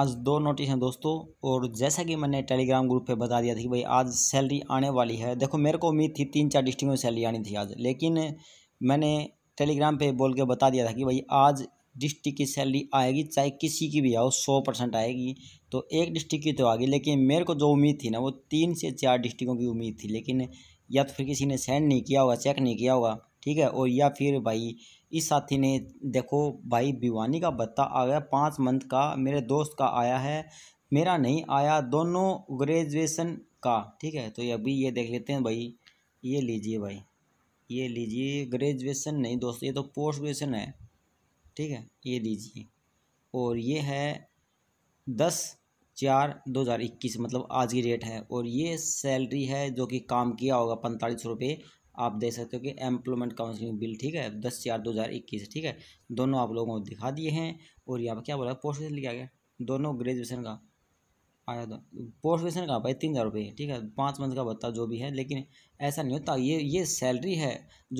आज दो नोटिस हैं दोस्तों और जैसा कि मैंने टेलीग्राम ग्रुप पे बता दिया था कि भाई आज सैलरी आने वाली है देखो मेरे को उम्मीद थी तीन चार डिस्ट्रिक्ट में सैलरी आनी थी आज लेकिन मैंने टेलीग्राम पे बोल के बता दिया था कि भाई आज डिस्ट्रिक्ट की सैलरी आएगी चाहे किसी की भी आओ सौ परसेंट आएगी तो एक डिस्ट्रिक्ट की तो आ गई लेकिन मेरे को जो उम्मीद थी ना वो तीन से चार डिस्ट्रिक्टों की उम्मीद थी लेकिन या तो फिर किसी ने सेंड नहीं किया होगा चेक नहीं किया होगा ठीक है और या फिर भाई इस साथी ने देखो भाई भिवानी का भत्ता आ गया पाँच मंथ का मेरे दोस्त का आया है मेरा नहीं आया दोनों ग्रेजुएसन का ठीक है तो अभी ये देख लेते हैं भाई ये लीजिए भाई ये लीजिए ग्रेजुएसन नहीं दोस्त ये तो पोस्ट ग्रेजुएसन है ठीक है ये दीजिए और ये है दस चार दो हज़ार इक्कीस मतलब आज की डेट है और ये सैलरी है जो कि काम किया होगा पैंतालीस रुपये आप दे सकते हो कि एम्प्लॉयमेंट काउंसलिंग बिल ठीक है दस चार दो हज़ार इक्कीस ठीक है दोनों आप लोगों को दिखा दिए हैं और यहाँ पर क्या बोला पोस्ट लिखा गया दोनों ग्रेजुएसन का आया था पोस्ट ग्रेजुएशन का भाई तीन हज़ार रुपये ठीक है पाँच मंथ का भत्ता जो भी है लेकिन ऐसा नहीं होता ये ये सैलरी है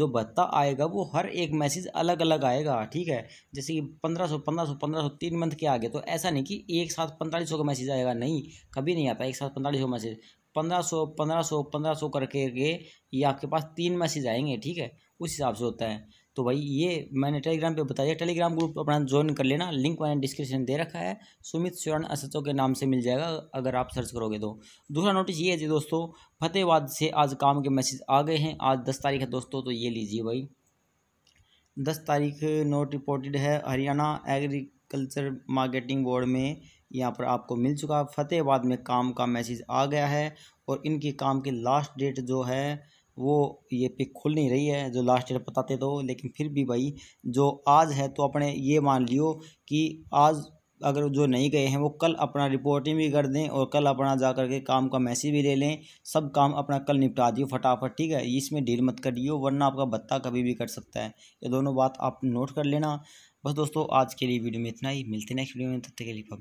जो भत्ता आएगा वो हर एक मैसेज अलग अलग आएगा ठीक है जैसे कि पंद्रह सौ पंद्रह सौ पंद्रह सौ तीन मंथ के आगे तो ऐसा नहीं कि एक साथ पैंतालीस सौ का मैसेज आएगा नहीं कभी नहीं आता एक साथ पैंतालीस सौ मैसेज पंद्रह सौ पंद्रह सौ पंद्रह सौ करके ये आपके पास तीन मैसेज आएंगे ठीक है उस हिसाब से होता है तो भाई ये मैंने टेलीग्राम पे बताया टेलीग्राम ग्रुप अपना ज्वाइन कर लेना लिंक मैंने डिस्क्रिप्शन दे रखा है सुमित स्वर्ण असचो के नाम से मिल जाएगा अगर आप सर्च करोगे तो दूसरा नोटिस ये है जी दोस्तों फतेहबाद से आज काम के मैसेज आ गए हैं आज दस तारीख है दोस्तों तो ये लीजिए भाई दस तारीख नोट रिपोर्टेड है हरियाणा एग्रीकल्चर मार्केटिंग बोर्ड में यहाँ पर आपको मिल चुका फतेहबाद में काम का मैसेज आ गया है और इनकी काम की लास्ट डेट जो है वो ये पिक खुल नहीं रही है जो लास्ट डेट बताते तो लेकिन फिर भी भाई जो आज है तो अपने ये मान लियो कि आज अगर जो नहीं गए हैं वो कल अपना रिपोर्टिंग भी कर दें और कल अपना जा कर के काम का मैसेज भी ले लें सब काम अपना कल निपटा दियो फटाफट ठीक है इसमें ढील मत करियो वरना आपका बत्ता कभी भी कट सकता है ये दोनों बात आप नोट कर लेना बस दोस्तों आज के लिए वीडियो में इतना ही मिलते नेक्स्ट वीडियो में तब तक के लिए